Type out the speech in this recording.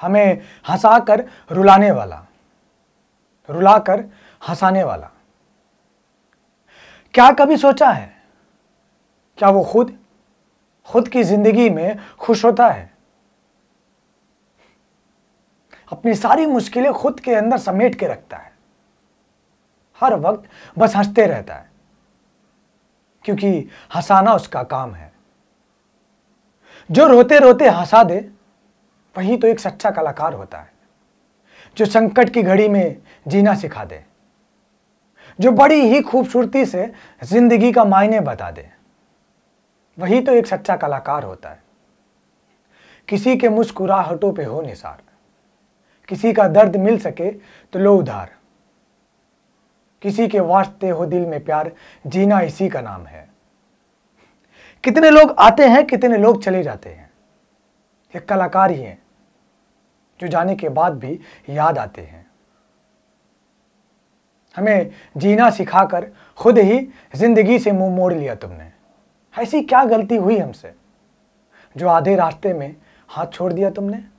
हमें हंसा कर रुलाने वाला रुलाकर हंसाने वाला क्या कभी सोचा है क्या वो खुद खुद की जिंदगी में खुश होता है अपनी सारी मुश्किलें खुद के अंदर समेट के रखता है हर वक्त बस हंसते रहता है क्योंकि हंसाना उसका काम है जो रोते रोते हंसा दे वही तो एक सच्चा कलाकार होता है जो संकट की घड़ी में जीना सिखा दे जो बड़ी ही खूबसूरती से जिंदगी का मायने बता दे वही तो एक सच्चा कलाकार होता है किसी के मुस्कुराहटों पे हो निसार किसी का दर्द मिल सके तो लो उधार किसी के वास्ते हो दिल में प्यार जीना इसी का नाम है कितने लोग आते हैं कितने लोग चले जाते हैं ये कलाकार ही हैं जो जाने के बाद भी याद आते हैं हमें जीना सिखाकर खुद ही जिंदगी से मुंह मोड़ लिया तुमने ऐसी क्या गलती हुई हमसे जो आधे रास्ते में हाथ छोड़ दिया तुमने